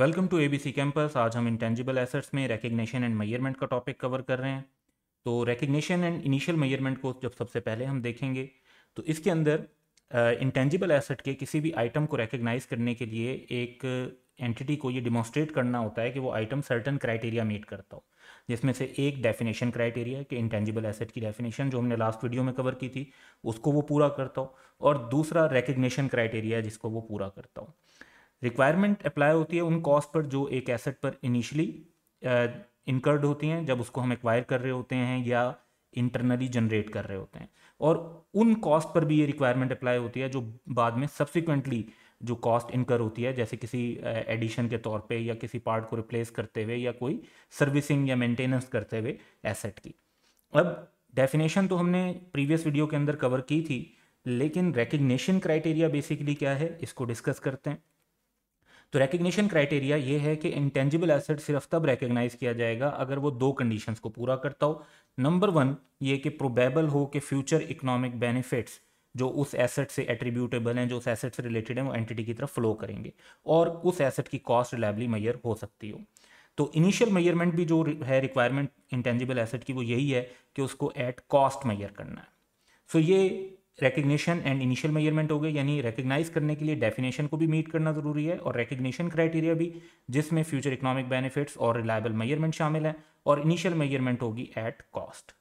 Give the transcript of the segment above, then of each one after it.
Welcome to ABC campus आज हम intangible assets में रेकग्नेशन एंड मेयरमेंट का टॉपिक कवर कर रहे हैं तो रेकग्नेशन एंड इनिशियल मेयरमेंट को जब सबसे पहले हम देखेंगे तो इसके अंदर इंटेंजिबल एसेट के किसी भी आइटम को रेकग्नाइज़ करने के लिए एक एंटिटी को ये डिमॉन्स्ट्रेट करना होता है कि वो आइटम सर्टन क्राइटेरिया मीट करता हो जिसमें से एक डेफिनेशन क्राइटेरिया कि इंटेंजिबल एसेट की डेफिनेशन जो हमने लास्ट वीडियो में कवर की थी उसको वो पूरा करता हो और दूसरा रेकग्नेशन क्राइटेरिया जिसको वो पूरा करता हो रिक्वायरमेंट अप्लाई होती है उन कॉस्ट पर जो एक एसेट पर इनिशियली इनकर्ड uh, होती हैं जब उसको हम एक्वायर कर रहे होते हैं या इंटरनली जनरेट कर रहे होते हैं और उन कॉस्ट पर भी ये रिक्वायरमेंट अप्लाई होती है जो बाद में सब्सिक्वेंटली जो कॉस्ट इनकर होती है जैसे किसी एडिशन uh, के तौर पे या किसी पार्ट को रिप्लेस करते हुए या कोई सर्विसिंग या मेंटेनेंस करते हुए एसेट की अब डेफिनेशन तो हमने प्रीवियस वीडियो के अंदर कवर की थी लेकिन रिकग्निशन क्राइटेरिया बेसिकली क्या है इसको डिस्कस करते हैं तो रिकग्निशन क्राइटेरिया ये है कि इंटेंजिबल एसेट सिर्फ तब रिकग्नाइज किया जाएगा अगर वो दो कंडीशंस को पूरा करता हो नंबर वन ये कि प्रोबेबल हो कि फ्यूचर इकोनॉमिक बेनिफिट्स जो उस एसेट से एट्रीब्यूटेबल हैं जो उस एसेट से रिलेटेड हैं वो एंटिटी की तरफ फ्लो करेंगे और उस एसेट की कॉस्ट रिलायबली मैयर हो सकती हो तो इनिशियल मेयरमेंट भी जो है रिक्वायरमेंट इंटेंजिबल एसेट की वो यही है कि उसको एट कॉस्ट मैयर करना है सो so ये रिकग्निशन एंड इनिशियल मेजरमेंट हो गए यानी रिकग्नाइज करने के लिए डेफिनेशन को भी मीट करना जरूरी है और रिकग्निशन क्राइटेरिया भी जिसमें फ्यूचर इकोनॉमिक बेनिफिट्स और रिलायबल मेजरमेंट शामिल है और इनिशियल मेजरमेंट होगी एट कॉस्ट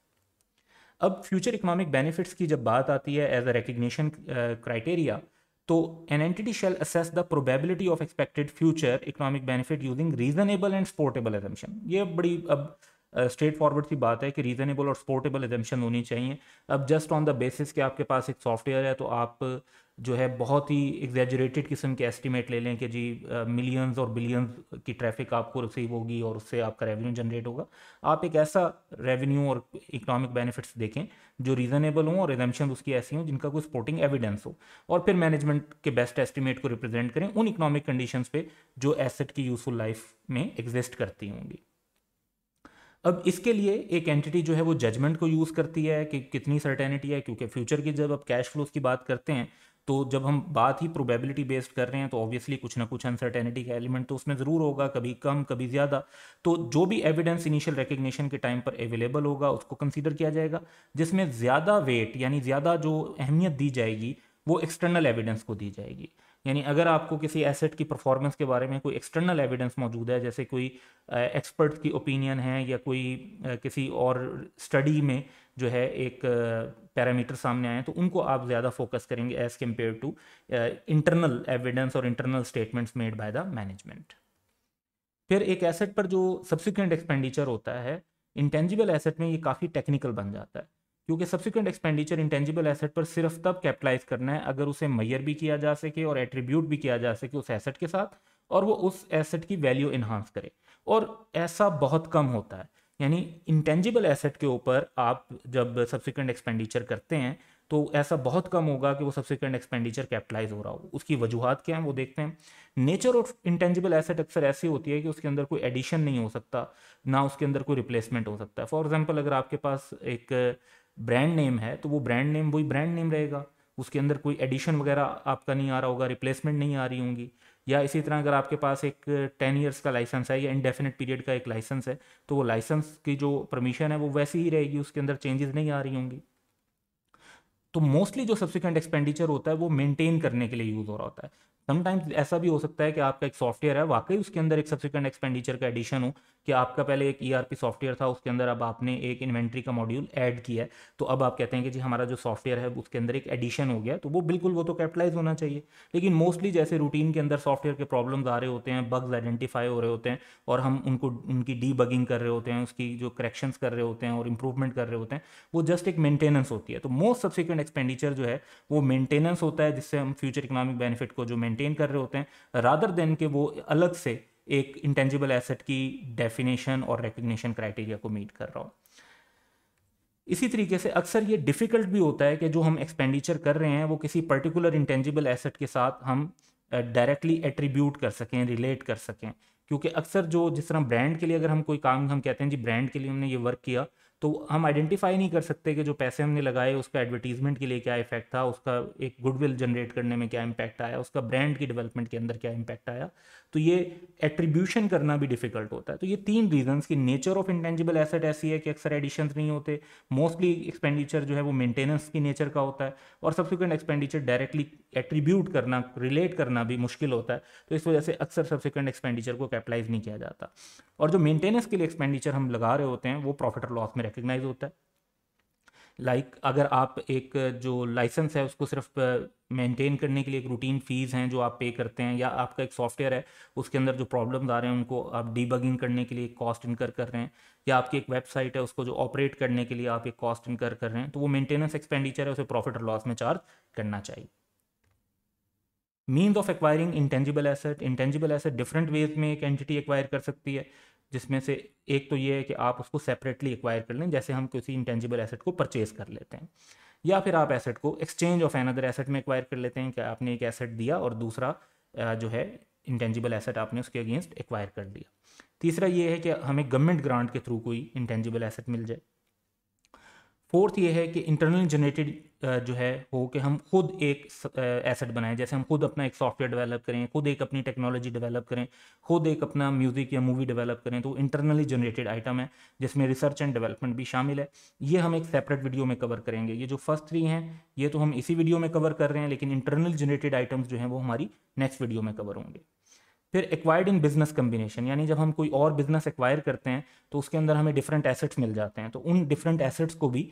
अब फ्यूचर इकोनॉमिक बेनिफिट्स की जब बात आती है एज अ रिकग्निशन क्राइटेरिया तो an entity shall assess the probability of expected future economic benefit using reasonable and supportable assumption ये बड़ी अब स्ट्रेट फॉरवर्ड सी बात है कि रीजनेबल और सपोर्टेबल एजम्पन होनी चाहिए अब जस्ट ऑन द बेसिस के आपके पास एक सॉफ्टवेयर है तो आप जो है बहुत ही एग्जेजरेटेड किस्म के एस्टिमेट ले लें कि जी मिलियंस और बिलियंस की ट्रैफिक आपको रिसीव होगी और उससे आपका रेवेन्यू जनरेट होगा आप एक ऐसा रेवेन्यू और इकोनॉमिक बेनिफिट्स देखें जो रीजनेबल हों और एजेंशन उसकी ऐसी हों जिनका कोई सपोर्टिंग एविडेंस हो और फिर मैनेजमेंट के बेस्ट एस्टिमेट को रिप्रेजेंट करें उन इकोनॉमिक कंडीशन पे जो एसेट की यूजफुल लाइफ में एग्जिस्ट करती होंगी अब इसके लिए एक एंटिटी जो है वो जजमेंट को यूज़ करती है कि कितनी सर्टेनिटी है क्योंकि फ्यूचर की जब आप कैश फ्लोज की बात करते हैं तो जब हम बात ही प्रोबेबिलिटी बेस्ड कर रहे हैं तो ऑब्वियसली कुछ ना कुछ अनसर्टेनिटी का एलिमेंट तो उसमें ज़रूर होगा कभी कम कभी ज़्यादा तो जो भी एविडेंस इनिशियल रिकग्निशन के टाइम पर अवेलेबल होगा उसको कंसिडर किया जाएगा जिसमें ज़्यादा वेट यानी ज़्यादा जो अहमियत दी जाएगी वो एक्सटर्नल एविडेंस को दी जाएगी यानी अगर आपको किसी एसेट की परफॉर्मेंस के बारे में कोई एक्सटर्नल एविडेंस मौजूद है जैसे कोई एक्सपर्ट की ओपिनियन है या कोई किसी और स्टडी में जो है एक पैरामीटर सामने आए तो उनको आप ज़्यादा फोकस करेंगे as compare to internal evidence और internal statements made by the management फिर एक एसेट पर जो सब्सिक्वेंट एक्सपेंडिचर होता है इंटेंजिबल एसेट में ये काफ़ी टेक्निकल बन जाता है क्योंकि सब्सिक्वेंट एक्सपेंडिचर इंटेंजिबल एसेट पर सिर्फ तब कैपिटलाइज करना है अगर उसे मैयर भी किया जा सके और एट्रीब्यूट भी किया जा सके उस एसेट के साथ और वो उस एसेट की वैल्यू इन्हांस करे और ऐसा बहुत कम होता है यानी इंटेंजिबल एसेट के ऊपर आप जब सब्सिक्वेंट एक्सपेंडिचर करते हैं तो ऐसा बहुत कम होगा कि वो सब्सिक्वेंट एक्सपेंडिचर कैपिटलाइज हो रहा हो उसकी वजूहत क्या है वो देखते हैं नेचर ऑफ इंटेंजिबल एसेट अक्सर ऐसी होती है कि उसके अंदर कोई एडिशन नहीं हो सकता ना उसके अंदर कोई रिप्लेसमेंट हो सकता है फॉर एग्जाम्पल अगर आपके पास एक ब्रांड नेम है तो वो ब्रांड नेम वही ब्रांड नेम रहेगा उसके अंदर कोई एडिशन वगैरह आपका नहीं आ रहा होगा रिप्लेसमेंट नहीं आ रही होंगी या इसी तरह अगर आपके पास एक टेन ईयर्स का लाइसेंस है या इनडेफिनेट पीरियड का एक लाइसेंस है तो वो लाइसेंस की जो परमिशन है वो वैसी ही रहेगी उसके अंदर चेंजेस नहीं आ रही होंगी तो मोस्टली जो सब्सिक्वेंट एक्सपेंडिचर होता है वो मेंटेन करने के लिए यूज़ हो रहा होता है समटाइम्स ऐसा भी हो सकता है कि आपका एक सॉफ्टवेयर है वाकई उसके अंदर एक सब्सिक्वेंट एक्सपेंडिचर का एडिशन हो कि आपका पहले एक ईआरपी e सॉफ्टवेयर था उसके अंदर अब आपने एक इन्वेंट्री का मॉड्यूल ऐड किया है तो अब आप कहते हैं कि जी हमारा जो सॉफ्टवेयर है उसके अंदर एक एडिशन हो गया तो वो बिल्कुल वो तो कैपिटलाइज होना चाहिए लेकिन मोस्टली जैसे रूटीन के अंदर सॉफ्टवेयर के प्रॉब्लम आ रहे होते हैं बग्स आइडेंटिफाई हो रहे होते हैं और हम उनको उनकी बगिंग कर रहे होते हैं उसकी जो करेक्शन कर रहे होते हैं और इंप्रूवमेंट कर रहे होते हैं वो जस्ट एक मेंटेनेंस होती है तो मोस्ट सब्सिक्वेंट एक्सपेंडिचर जो है वो मेंटेनेंस होता है जिससे हम फ्यूचर इकोनॉमिक बेनिफिट को जो मेंटेन मेंटेन कर रहे होते हैं रादर देन के वो अलग से एक इंटेंजिबल एसेट की डेफिनेशन और रिकग्निशन क्राइटेरिया को मीट कर रहा हो इसी तरीके से अक्सर ये डिफ़िकल्ट भी होता है कि जो हम एक्सपेंडिचर कर रहे हैं वो किसी पर्टिकुलर इंटेंजिबल एसेट के साथ हम डायरेक्टली एट्रीब्यूट कर सकें रिलेट कर सकें क्योंकि अक्सर जो जिस तरह ब्रांड के लिए अगर हम कोई काम हम कहते हैं जी ब्रांड के लिए हमने ये वर्क किया तो हम आइडेंटिफाई नहीं कर सकते कि जो पैसे हमने लगाए उसका एडवर्टीजमेंट के लिए क्या इफेक्ट था उसका एक गुडविल जनरेट करने में क्या इम्पैक्ट आया उसका ब्रांड की डेवलपमेंट के अंदर क्या इम्पैक्ट आया तो ये एट्रीब्यूशन करना भी डिफिकल्ट होता है तो ये तीन रीजंस की नेचर ऑफ इंटेंजिबल एसेट ऐसी है कि अक्सर एडिशंस नहीं होते मोस्टली एक्सपेंडिचर जो है वो मेंटेनेंस की नेचर का होता है और सब्सिक्वेंट एक्सपेंडिचर डायरेक्टली एट्रीब्यूट करना रिलेट करना भी मुश्किल होता है तो इस वजह से अक्सर सब्सिक्वेंट एक्सपेंडिचर को कैपिटलाइज नहीं किया जाता और जो मेंटेनेंस के लिए एक्सपेंडिचर हम लगा रहे होते हैं वो प्रॉफिट और लॉस में रिकग्नाइज होता है लाइक like, अगर आप एक जो लाइसेंस है उसको सिर्फ मेंटेन करने के लिए एक रूटीन फीस हैं जो आप पे करते हैं या आपका एक सॉफ्टवेयर है उसके अंदर जो प्रॉब्लम्स आ रहे हैं उनको आप डीबगिंग करने के लिए कॉस्ट इनकर कर रहे हैं या आपकी एक वेबसाइट है उसको जो ऑपरेट करने के लिए आप एक कॉस्ट इनकर कर रहे हैं तो वो मेंटेनेंस एक्सपेंडिचर है उसे प्रॉफिट और लॉस में चार्ज करना चाहिए means of acquiring intangible asset intangible asset different ways में एक एंटिटी एक्वायर कर सकती है जिसमें से एक तो ये है कि आप उसको सेपरेटली एक्वायर कर लें जैसे हम किसी इंटेंजिबल एसेट को परचेज कर लेते हैं या फिर आप एसेट को exchange of an other asset में एक्वायर कर लेते हैं कि आपने एक एसेट दिया और दूसरा जो है इंटेंजिबल एसेट आपने उसके अगेंस्ट एक्वायर कर लिया तीसरा ये है कि हमें गवर्नमेंट ग्रांट के थ्रू कोई इंटेंजिबल एसेट मिल जाए फोर्थ ये है कि इंटरनल जनरेटेड जो है हो कि हम खुद एक एसेट बनाएं जैसे हम खुद अपना एक सॉफ्टवेयर डेवलप करें खुद एक अपनी टेक्नोलॉजी डेवलप करें खुद एक अपना म्यूज़िक या मूवी डेवलप करें तो इंटरनली जनरेटेड आइटम है जिसमें रिसर्च एंड डेवलपमेंट भी शामिल है ये हम एक सेपरेट वीडियो में कवर करेंगे ये जो फर्स्ट थ्री हैं ये तो हम इसी वीडियो में कवर कर रहे हैं लेकिन इंटरनल जनरेटेड आइटम्स जो हैं वो हमारी नेक्स्ट वीडियो में कवर होंगे फिर एक्वायर्ड इन बिजनेस कम्बिनेशन यानी जब हम कोई और बिजनेस एक्वायर करते हैं तो उसके अंदर हमें डिफरेंट एसेट्स मिल जाते हैं तो उन डिफरेंट एसेट्स को भी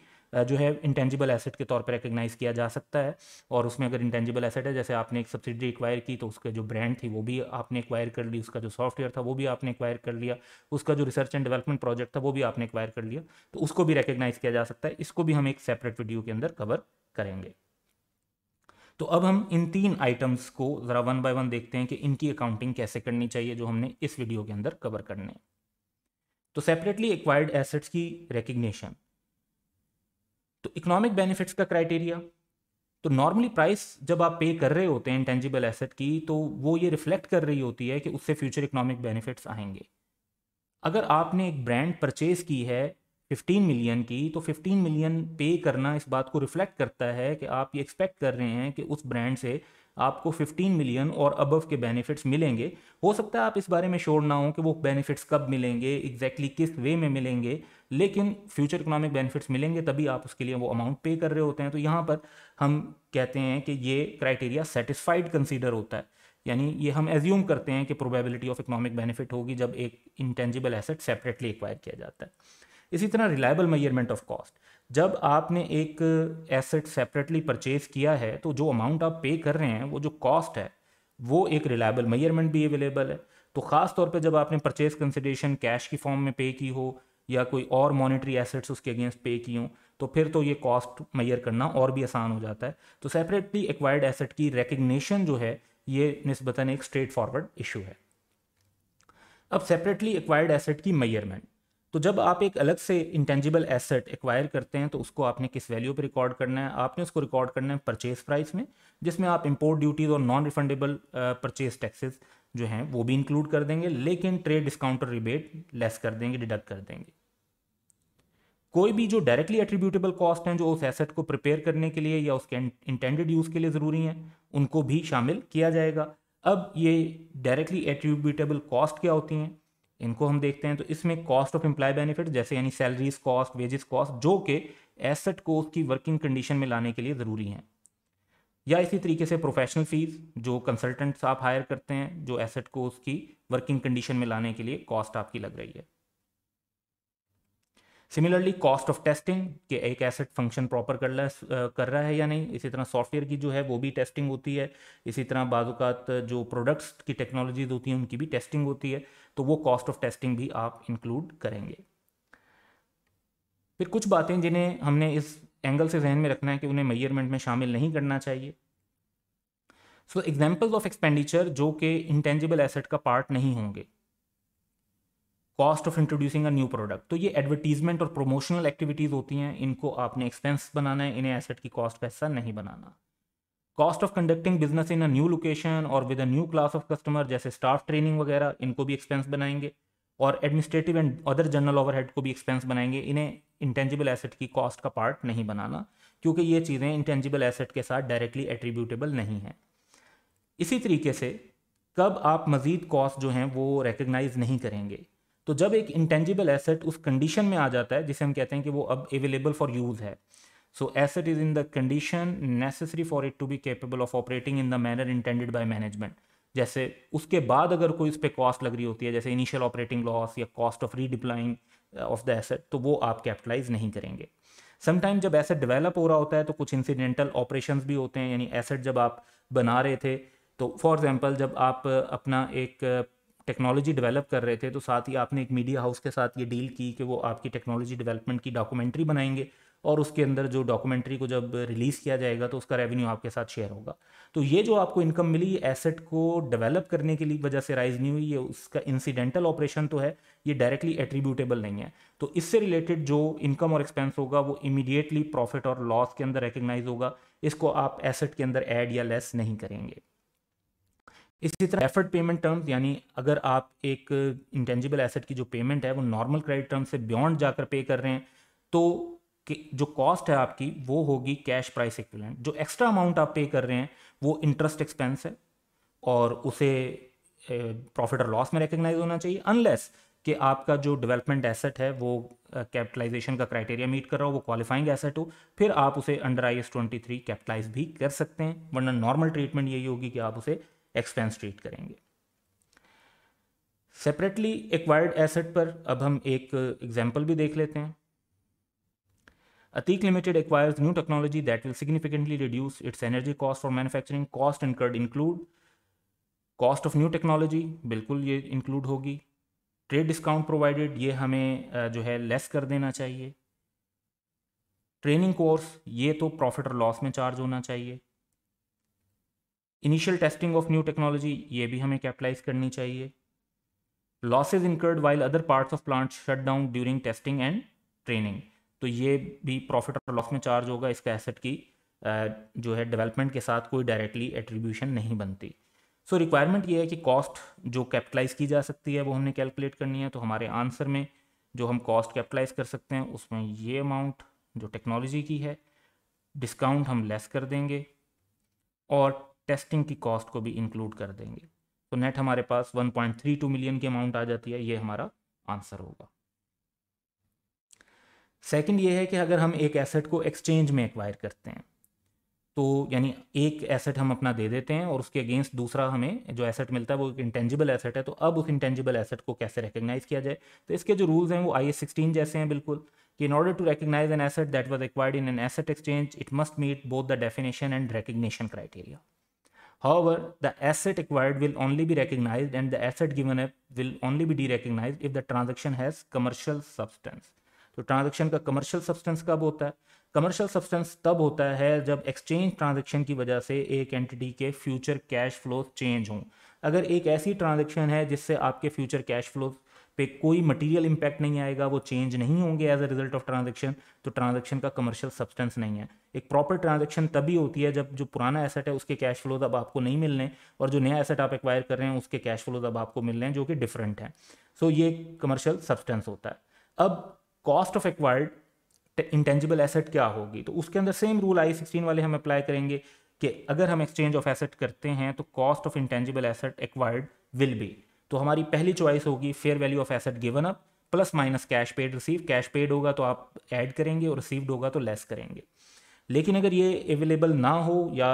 जो है इंटेंजिबल एसेट के तौर पर रिकग्नाइज किया जा सकता है और उसमें अगर इंटेंजिबल एसेट है जैसे आपने एक सब्सिडी एक्वायर की तो उसके जो ब्रांड थी वो भी आपने एक्वायर कर ली उसका जो सॉफ्टवेयर था वो भी आपने एक्वायर कर लिया उसका जो रिसर्च एंड डेवलपमेंट प्रोजेक्ट था वो भी आपने एक्वायर कर लिया तो उसको भी रिकग्नाइज किया जा सकता है इसको भी हम एक सेपरेट वीडियो के अंदर कवर करेंगे तो अब हम इन तीन आइटम्स को ज़रा वन बाय वन देखते हैं कि इनकी अकाउंटिंग कैसे करनी चाहिए जो हमने इस वीडियो के अंदर कवर करने हैं तो सेपरेटली एक्वायर्ड एसेट्स की रिकग्निशन तो इकोनॉमिक बेनिफिट्स का क्राइटेरिया तो नॉर्मली प्राइस जब आप पे कर रहे होते हैं इंटेंजिबल एसेट की तो वो ये रिफ्लेक्ट कर रही होती है कि उससे फ्यूचर इकोनॉमिक बेनिफिट्स आएंगे अगर आपने एक ब्रांड परचेज की है फ़िफ्टीन मिलियन की तो फिफ्टीन मिलियन पे करना इस बात को रिफ्लेक्ट करता है कि आप ये एक्सपेक्ट कर रहे हैं कि उस ब्रांड से आपको फिफ्टीन मिलियन और अबव के बेनिफिट्स मिलेंगे हो सकता है आप इस बारे में शोर ना हो कि वो बेनिफिट्स कब मिलेंगे एग्जैक्टली exactly किस वे में मिलेंगे लेकिन फ्यूचर इकोनॉमिक बेनिफिट्स मिलेंगे तभी आप उसके लिए वो अमाउंट पे कर रहे होते हैं तो यहाँ पर हम कहते हैं कि ये क्राइटेरिया सेटिस्फाइड कंसिडर होता है यानी ये हम एज्यूम करते हैं कि प्रोबेबिलिटी ऑफ इकोनॉमिक बेनिफिट होगी जब एक इंटेंजिबल एसेट सेपरेटली एक्वायर किया जाता है इसी तरह रिलायबल मैयरमेंट ऑफ कॉस्ट जब आपने एक एसेट सेपरेटली परचेज किया है तो जो अमाउंट आप पे कर रहे हैं वो जो कॉस्ट है वो एक रिलायबल मेजरमेंट भी अवेलेबल है तो ख़ास तौर पे जब आपने परचेज कंसिडेशन कैश की फॉर्म में पे की हो या कोई और मॉनेटरी एसेट्स उसके अगेंस्ट पे की हों तो फिर तो ये कॉस्ट मैयर करना और भी आसान हो जाता है तो सेपरेटली एक्वायर्ड एसेट की रिकग्निशन जो है ये नस्बता एक स्ट्रेट फॉरवर्ड इशू है अब सेपरेटली एक्वायर्ड एसेट की मैयरमेंट तो जब आप एक अलग से इंटेंजिबल एसेट एक्वायर करते हैं तो उसको आपने किस वैल्यू पर रिकॉर्ड करना है आपने उसको रिकॉर्ड करना है परचेज प्राइस में जिसमें आप इम्पोर्ट ड्यूटीज़ और नॉन रिफंडेबल परचेज टैक्सेस जो हैं वो भी इंक्लूड कर देंगे लेकिन ट्रेड डिस्काउंटर रिबेट लेस कर देंगे डिडक्ट कर देंगे कोई भी जो डायरेक्टली एट्रीब्यूटेबल कॉस्ट हैं जो उस एसेट को प्रिपेयर करने के लिए या उसके इंटेंडेड यूज़ के लिए ज़रूरी हैं उनको भी शामिल किया जाएगा अब ये डायरेक्टली एट्रीब्यूटेबल कॉस्ट क्या होती हैं इनको हम देखते हैं तो इसमें कॉस्ट ऑफ एम्प्लॉय बेनिफिट जैसे यानी सैलरीज कॉस्ट वेजेस कॉस्ट जो कि एसेट को उसकी वर्किंग कंडीशन में लाने के लिए ज़रूरी हैं या इसी तरीके से प्रोफेशनल फ़ीस जो कंसल्टेंट्स आप हायर करते हैं जो एसेट को उसकी वर्किंग कंडीशन में लाने के लिए कॉस्ट आपकी लग रही है सिमिलरली कॉस्ट ऑफ टेस्टिंग कि एक एसेट फंक्शन प्रॉपर कर रहा है कर रहा है या नहीं इसी तरह सॉफ्टवेयर की जो है वो भी टेस्टिंग होती है इसी तरह बाजुकात जो प्रोडक्ट्स की टेक्नोलॉजीज होती हैं उनकी भी टेस्टिंग होती है तो वो कॉस्ट ऑफ टेस्टिंग भी आप इंक्लूड करेंगे फिर कुछ बातें जिन्हें हमने इस एंगल से जहन में रखना है कि उन्हें मेजरमेंट में शामिल नहीं करना चाहिए सो एग्जाम्पल्स ऑफ एक्सपेंडिचर जो कि इंटेंजिबल एसेट का पार्ट नहीं होंगे cost of introducing a new product तो ये एडवर्टीजमेंट और प्रोमोशनल एक्टिविटीज़ होती हैं इनको आपने एक्सपेंस बनाना है इन्हें एसेट की कॉस्ट का हिस्सा नहीं बनाना cost of conducting business in a new location और with a new class of customer जैसे स्टाफ ट्रेनिंग वगैरह इनको भी एक्सपेंस बनाएंगे और administrative and other general overhead को भी एक्सपेंस बनाएंगे इन्हें इंटेंजिबल एसेट की कॉस्ट का पार्ट नहीं बनाना क्योंकि ये चीज़ें इंटेंजिबल एसेट के साथ डायरेक्टली एट्रीब्यूटेबल नहीं हैं इसी तरीके से कब आप मज़ीद कॉस्ट जो हैं वो रिकग्नाइज नहीं करेंगे तो जब एक इंटेंजिबल एसेट उस कंडीशन में आ जाता है जिसे हम कहते हैं कि वो अब अवेलेबल फॉर यूज़ है so asset is in the condition necessary for it to be capable of operating in the manner intended by management जैसे उसके बाद अगर कोई उस पर कॉस्ट लग रही होती है जैसे इनिशियल ऑपरेटिंग लॉस या cost of redeploying of the asset तो वो आप कैपिटलाइज नहीं करेंगे समटाइम जब एसेट डेवलप हो रहा होता है तो कुछ इंसिडेंटल ऑपरेशन भी होते हैं यानी एसेट जब आप बना रहे थे तो फॉर एग्जाम्पल जब आप अपना एक टेक्नोलॉजी डेवलप कर रहे थे तो साथ ही आपने एक मीडिया हाउस के साथ ये डील की कि वो आपकी टेक्नोलॉजी डेवलपमेंट की डॉक्यूमेंट्री बनाएंगे और उसके अंदर जो डॉक्यूमेंट्री को जब रिलीज़ किया जाएगा तो उसका रेवेन्यू आपके साथ शेयर होगा तो ये जो आपको इनकम मिली ये एसेट को डेवलप करने के लिए वजह से राइज नहीं हुई ये उसका इंसिडेंटल ऑपरेशन तो है ये डायरेक्टली एट्रीब्यूटेबल नहीं है तो इससे रिलेटेड जो इनकम और एक्सपेंस होगा वो इमीडिएटली प्रॉफिट और लॉस के अंदर रिकग्नाइज होगा इसको आप एसेट के अंदर ऐड या लेस नहीं करेंगे इसी तरह एफर्ट पेमेंट टर्म्स यानी अगर आप एक इंटेंजिबल एसेट की जो पेमेंट है वो नॉर्मल क्रेडिट टर्म से बियॉन्ड जाकर पे कर रहे हैं तो जो कॉस्ट है आपकी वो होगी कैश प्राइस इक्विलेंट जो एक्स्ट्रा अमाउंट आप पे कर रहे हैं वो इंटरेस्ट एक्सपेंस है और उसे प्रॉफिट और लॉस में रिकग्नाइज होना चाहिए अनलेस कि आपका जो डेवलपमेंट एसेट है वो कैपिटलाइजेशन का क्राइटेरिया मीट कर रहा हो वो क्वालिफाइंग एसेट हो फिर आप उसे under I S twenty three capitalize भी कर सकते हैं वरना नॉर्मल ट्रीटमेंट यही होगी कि आप उसे एक्सपेंस ट्रीट करेंगे सेपरेटली एक्वायर्ड एसेट पर अब हम एक एग्जाम्पल भी देख लेते हैं Atiq limited acquires new technology that will significantly reduce its energy cost for manufacturing cost incurred include cost of new technology बिल्कुल ये इंक्लूड होगी ट्रेड डिस्काउंट प्रोवाइडेड ये हमें जो है लेस कर देना चाहिए ट्रेनिंग कोर्स ये तो प्रॉफिट और लॉस में चार्ज होना चाहिए initial testing of new technology ये भी हमें कैपिटलाइज करनी चाहिए losses incurred while other parts of plant shut down during testing and training तो ये भी प्रॉफिट और लॉस में चार्ज होगा इसका एसेट की जो है डेवलपमेंट के साथ कोई डायरेक्टली एट्रीब्यूशन नहीं बनती सो रिक्वायरमेंट ये है कि कॉस्ट जो कैपिटलाइज की जा सकती है वो हमने कैलकुलेट करनी है तो हमारे आंसर में जो हम कॉस्ट कैपिटलाइज कर सकते हैं उसमें ये अमाउंट जो टेक्नोलॉजी की है डिस्काउंट हम लेस कर देंगे और टेस्टिंग की कॉस्ट को भी इंक्लूड कर देंगे तो नेट हमारे पास 1.32 मिलियन की अमाउंट आ जाती है ये हमारा आंसर होगा सेकंड ये है कि अगर हम एक एसेट को एक्सचेंज में एक्वायर करते हैं तो यानी एक एसेट हम अपना दे देते हैं और उसके अगेंस्ट दूसरा हमें जो एसेट मिलता है वो एक इंटेंजिबल एसेट है तो अब उस इंटेंजिबल एसेट को कैसे रिकग्नाइज किया जाए तो इसके जो रूल्स हैं वो आई एस सिक्सटीन जैसे हैं बिल्कुल कि in order to recognize an asset that was acquired in an asset exchange it must meet both the definition and recognition criteria However, the asset acquired will only be recognized and the asset given up will only be derecognized if the transaction has commercial substance. तो transaction का commercial substance कब होता है commercial substance तब होता है जब exchange transaction की वजह से एक एंटिटी के फ्यूचर कैश फ्लो चेंज हों अगर एक ऐसी ट्रांजैक्शन है जिससे आपके फ्यूचर कैश फ्लो पे कोई मटेरियल इंपैक्ट नहीं आएगा वो चेंज नहीं होंगे as a result of transaction तो ट्रांजेक्शन का कमर्शियल सब्सटेंस नहीं है एक प्रॉपर ट्रांजेक्शन तभी होती है जब जो पुराना एसेट है उसके कैश फ्लोज अब आपको नहीं मिल रहे और जो नया एसेट आप एक्वायर कर रहे हैं उसके कैश फ्लोज अब आपको मिल रहे हैं जो कि डिफरेंट हैं सो so, ये कमर्शियल सब्सटेंस होता है अब cost of acquired intangible asset क्या होगी तो उसके अंदर सेम रूल आई सिक्सटीन वाले हम अप्लाई करेंगे कि अगर हम एक्सचेंज ऑफ एसेट करते हैं तो cost of intangible asset acquired will be तो हमारी पहली चॉइस होगी fair value of asset given up plus minus cash paid received cash paid होगा तो आप ऐड करेंगे और रिसीव्ड होगा तो लेस करेंगे लेकिन अगर ये अवेलेबल ना हो या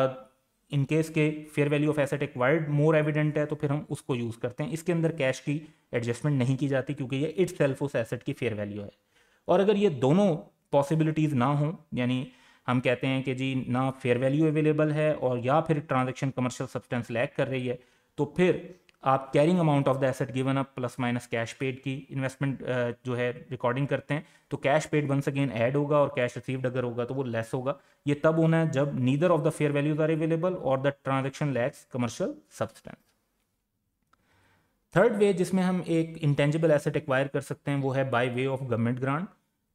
इन केस के fair value of asset acquired more evident है तो फिर हम उसको यूज़ करते हैं इसके अंदर कैश की एडजस्टमेंट नहीं की जाती क्योंकि ये इट्स सेल्फ उस एसेट की फेयर वैल्यू है और अगर ये दोनों पॉसिबिलिटीज़ ना हों यानी हम कहते हैं कि जी ना फेयर वैल्यू अवेलेबल है और या फिर ट्रांजेक्शन कमर्शियल सब्सटेंस लैक कर रही है तो फिर आप carrying amount of the asset given up plus minus cash paid की इन्वेस्टमेंट uh, जो है रिकॉर्डिंग करते हैं तो cash paid once again add होगा और कैश रिसीव्ड अगर होगा तो वो लेस होगा ये तब होना है जब neither of the fair values are available और the transaction lacks commercial substance third way जिसमें हम एक इंटेंजिबल एसेट एक्वायर कर सकते हैं वो है by way of government grant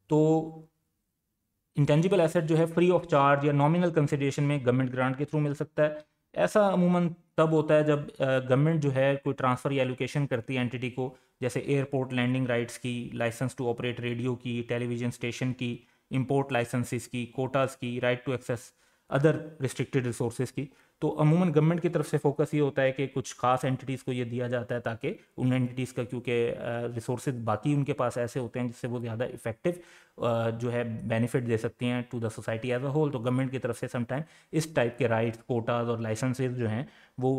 तो इंटेंजिबल एसेट जो है फ्री ऑफ चार्ज या नॉमिनल कंसिडरेशन में गवर्नमेंट ग्रांट के थ्रू मिल सकता है ऐसा अमूमन तब होता है जब गवर्नमेंट जो है कोई ट्रांसफ़र या एलोकेशन करती है एंटिटी को जैसे एयरपोर्ट लैंडिंग राइट्स की लाइसेंस टू ऑपरेट रेडियो की टेलीविजन स्टेशन की इम्पोर्ट लाइसेंसेस की कोटास की right to access other restricted resources की तो अमूमन गवर्नमेंट की तरफ से फोकस ये होता है कि कुछ खास एंटिटीज़ को ये दिया जाता है ताकि उन एंटिटीज़ का क्योंकि रिसोर्स बाकी उनके पास ऐसे होते हैं जिससे वो ज़्यादा इफेक्टिव जो है बेनिफिट दे सकती हैं to the society as a whole तो गवर्नमेंट की तरफ से समटाइम इस टाइप के राइट्स कोटाज और लाइसेंसेज जो हैं वो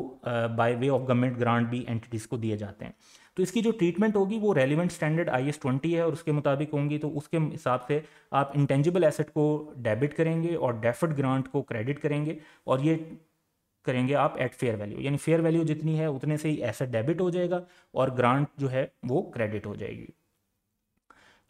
by way of government grant भी एंटिटीज़ को दिए जाते हैं तो इसकी जो ट्रीटमेंट होगी वो relevant standard I S twenty है और उसके मुताबिक होंगी तो उसके हिसाब से आप इंटेंजिबल एसेट को डेबिट करेंगे और डेफिड ग्रांट को क्रेडिट करेंगे और ये करेंगे आप एट फेयर वैल्यू यानी फेयर वैल्यू जितनी है उतने से ही एसेट डेबिट हो जाएगा और ग्रांट जो है वो क्रेडिट हो जाएगी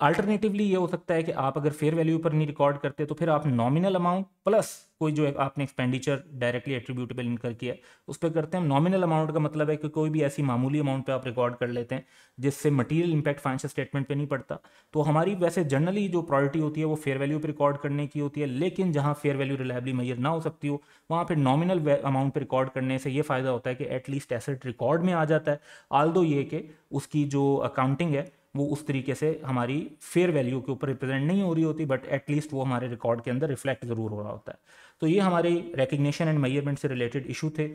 अल्टरनेटिवली ये हो सकता है कि आप अगर फेयर वैल्यू पर नहीं रिकॉर्ड करते तो फिर आप नॉमिनल अमाउंट प्लस कोई जो आपने एक्सपेंडिचर डायरेक्टली एट्रीब्यूटेबल इनकर किया है उस पर करते हैं नॉमिनल अमाउंट का मतलब है कि कोई भी ऐसी मामूली अमाउंट पे आप रिकॉर्ड कर लेते हैं जिससे मटीरियल इंपैक्ट फाइनेंशियल स्टेटमेंट पे नहीं पड़ता तो हमारी वैसे जनरली जो प्रायोरिटी होती है वो फेयर वैल्यू पर रिकॉर्ड करने की होती है लेकिन जहाँ फेयर वैल्यू रिलायबली मैयर ना हो सकती हो वहाँ फिर नॉमिनल अमाउंट पर रिकॉर्ड करने से ये फ़ायदा होता है कि एटलीस्ट एसेट रिकॉर्ड में आ जाता है आल ये कि उसकी जो अकाउंटिंग है वो उस तरीके से हमारी फेयर वैल्यू के ऊपर रिप्रेजेंट नहीं हो रही होती बट एटलीस्ट वो हमारे रिकॉर्ड के अंदर रिफ्लेक्ट ज़रूर हो रहा होता है तो ये हमारे रिकग्निशन एंड मेजरमेंट से रिलेटेड इशू थे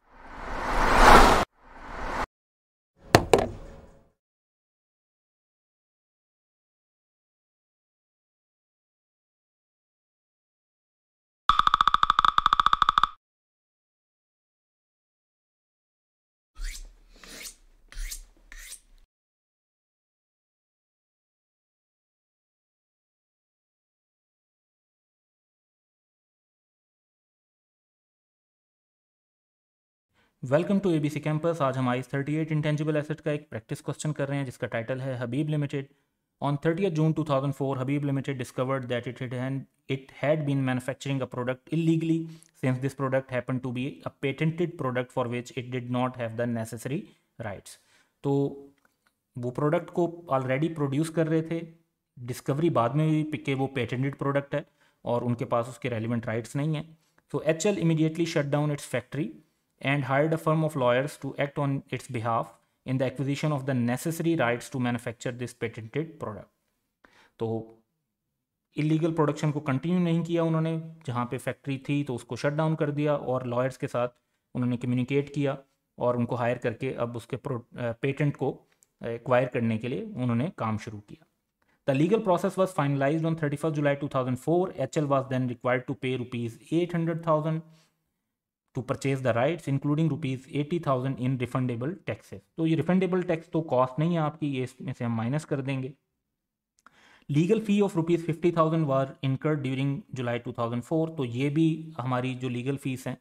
वेलकम टू एबीसी कैंपस आज हम I thirty eight intangible asset का एक प्रैक्टिस क्वेश्चन कर रहे हैं जिसका टाइटल है Habib limited on thirty June 2004 Habib limited discovered that it it had it had been manufacturing a product since this product happen to be a a product for which it did not have the necessary rights तो वो product को already produce कर रहे थे discovery बाद में हुई पिके वो पेटेंटेड प्रोडक्ट है और उनके पास उसके रेलिवेंट राइट्स नहीं है so H L immediately shut down its factory and hired a firm of lawyers to act on its behalf in the acquisition of the necessary rights to manufacture this patented product. तो illegal production को continue नहीं किया उन्होंने जहाँ पे factory थी तो उसको शट डाउन कर दिया और लॉयर्स के साथ उन्होंने कम्युनिकेट किया और उनको हायर करके अब उसके पेटेंट को एक्वायर करने के लिए उन्होंने काम शुरू किया the legal process was finalize on thirty first July two thousand four H L was then required to pay rupees eight hundred thousand to purchase the the including rupees eighty thousand in refundable taxes तो ये refundable tax तो cost नहीं है आपकी ये इसमें से हम माइनस कर देंगे legal fee of rupees fifty thousand were incurred during July two thousand four तो ये भी हमारी जो लीगल फीस हैं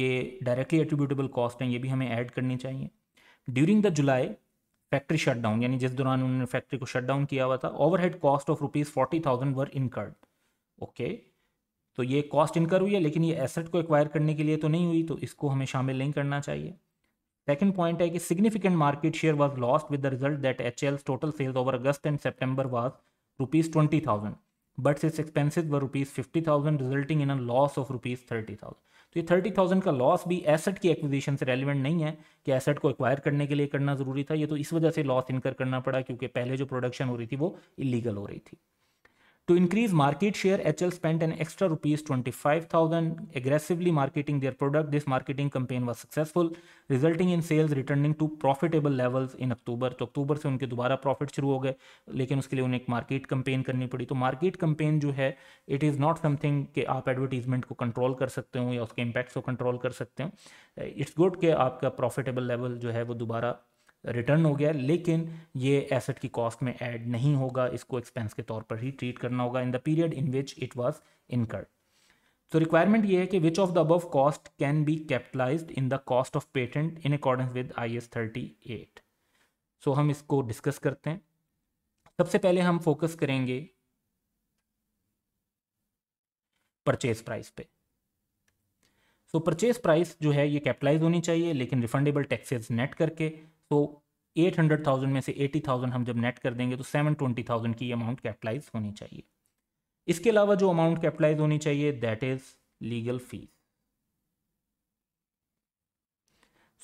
ये डायरेक्टली एट्रीब्यूटेबल कॉस्ट हैं ये भी हमें ऐड करनी चाहिए during the July factory shut down यानी जिस दौरान उन्होंने फैक्ट्री को शट डाउन किया हुआ था overhead cost of rupees forty thousand were incurred okay तो ये कॉस्ट इनकर हुई है लेकिन ये एसेट को एक्वायर करने के लिए तो नहीं हुई तो इसको हमें शामिल नहीं करना चाहिए सेकंड पॉइंट है कि significant market share was lost with the result that H total sales over August and September was rupees twenty thousand but its expenses were rupees fifty thousand resulting in a loss of rupees thirty thousand तो ये thirty thousand का loss भी asset की acquisition से relevant नहीं है कि asset को एक्वायर करने के लिए करना जरूरी था ये तो इस वजह से लॉस इनकर करना पड़ा क्योंकि पहले जो प्रोडक्शन हो रही थी वो इलीगल हो रही थी To increase market share, HL spent an extra rupees 25,000 aggressively marketing their product. This marketing campaign was successful, resulting in sales returning to profitable levels in October. तो अक्टूबर से उनके दोबारा प्रॉफिट शुरू हो गए लेकिन उसके लिए उन्हें एक मार्केट कंपेन करनी पड़ी तो मार्केट कंपेन जो है इट इज़ नॉट समथिंग कि आप एडवर्टीजमेंट को कंट्रोल कर सकते हो या उसके इम्पैक्ट्स को कंट्रोल कर सकते हो इट्स गुड कि आपका प्रॉफिटेबल लेवल जो है वो दोबारा रिटर्न हो गया लेकिन ये एसेट की कॉस्ट में ऐड नहीं होगा इसको एक्सपेंस के तौर पर ही ट्रीट करना होगा in the period in which it was incurred तो रिक्वायरमेंट ये है कि which of the above cost can be capitalize in the cost of patent in according with I S thirty eight so हम इसको discuss करते हैं सबसे पहले हम फोकस करेंगे परचेज प्राइस पे सो परचेज प्राइस जो है ये कैपिटलाइज होनी चाहिए लेकिन रिफंडेबल टैक्सेस नेट करके सो एट हंड्रेड थाउजेंड में से एटी थाउजेंड हम जब नेट कर देंगे तो सेवन ट्वेंटी थाउजेंड की अमाउंट कैपिटलाइज होनी चाहिए इसके अलावा जो अमाउंट कैपिटलाइज होनी चाहिए that is legal fees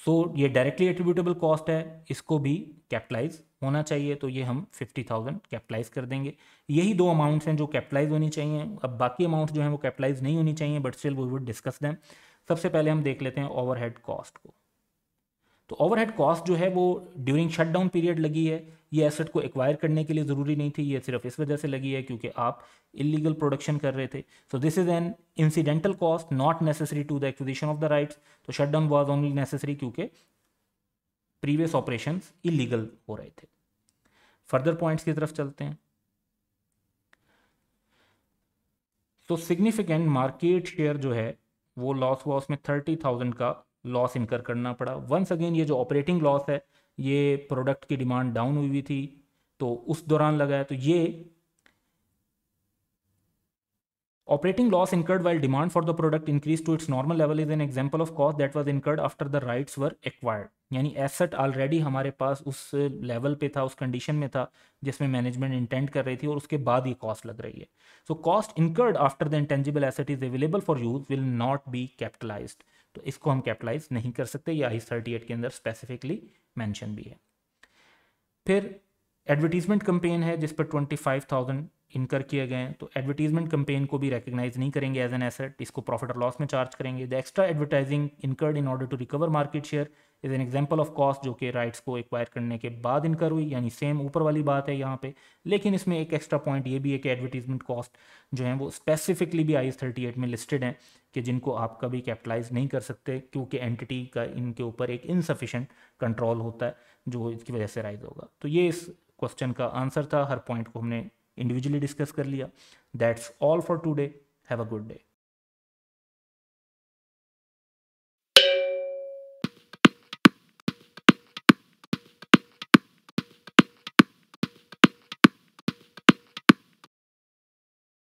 so ये डायरेक्टली एट्रीब्यूटेबल कॉस्ट है इसको भी कैपिटलाइज होना चाहिए तो ये हम फिफ्टी थाउजेंड कैपिटलाइज कर देंगे यही दो अमाउंट्स हैं जो कैपिटलाइज होनी चाहिए अब बाकी अमाउंट जो हैं वो कैपिटलाइज नहीं होनी चाहिए but still we would discuss them सबसे पहले हम देख लेते हैं ओवरहेड कॉस्ट को तो ओवरहेड कॉस्ट जो है वो ड्यूरिंग शटडाउन पीरियड लगी है ये एसेट को एक्वायर करने के लिए ज़रूरी नहीं थी ये सिर्फ इस वजह से लगी है क्योंकि आप इलीगल प्रोडक्शन कर रहे थे so this is an incidental cost not necessary to the acquisition of the rights तो शटडाउन वाज ओनली नेसेसरी क्योंकि प्रीवियस ऑपरेशन इलीगल हो रहे थे फर्दर पॉइंट्स की तरफ चलते हैं तो सिग्निफिकेंट मार्केट शेयर जो है वो लॉस हुआ उसमें थर्टी थाउजेंड का लॉस इनकर करना पड़ा वंस अगेन ये जो ऑपरेटिंग लॉस है ये प्रोडक्ट की डिमांड डाउन हुई हुई थी तो उस दौरान लगा है तो ये operating loss incurred while demand for the product increase to its normal level is an example of cost that was incurred after the right were acquired यानी एसेट ऑलरेडी हमारे पास उस लेवल पे था उस कंडीशन में था जिसमें मैनेजमेंट इंटेंट कर रही थी और उसके बाद ये कॉस्ट लग रही है so cost incurred after the intangible asset is available for use will not be capitalized तो इसको हम कैपिटलाइज नहीं कर सकते या इस थर्टी एट के अंदर स्पेसिफिकली मेंशन भी है फिर एडवर्टीजमेंट कंपेन है जिस पर ट्वेंटी फाइव थाउजेंड इनकर किए गए हैं तो एडवर्टीजमेंट कंपेन को भी रिकग्नाइज नहीं करेंगे एज एन एसेट इसको प्रॉफिट और लॉस में चार्ज करेंगे the extra advertising incurred in order to recover market share is an example of cost जो कि राइट्स को एक्वायर करने के बाद इनकर हुई यानी सेम ऊपर वाली बात है यहाँ पे लेकिन इसमें एक एक्स्ट्रा पॉइंट ये भी है कि एडवर्टीजमेंट कॉस्ट जो है वो स्पेसिफिकली भी आई थर्टी एट में लिस्टेड है कि जिनको आप कभी कैपिटलाइज नहीं कर सकते क्योंकि एंटिटी का इनके ऊपर एक इनसफिशेंट कंट्रोल होता है जो इसकी वजह से राइज होगा तो ये इस क्वेश्चन का आंसर था हर पॉइंट को हमने इंडिविजुअली डिस्कस कर लिया that's all for today have a good day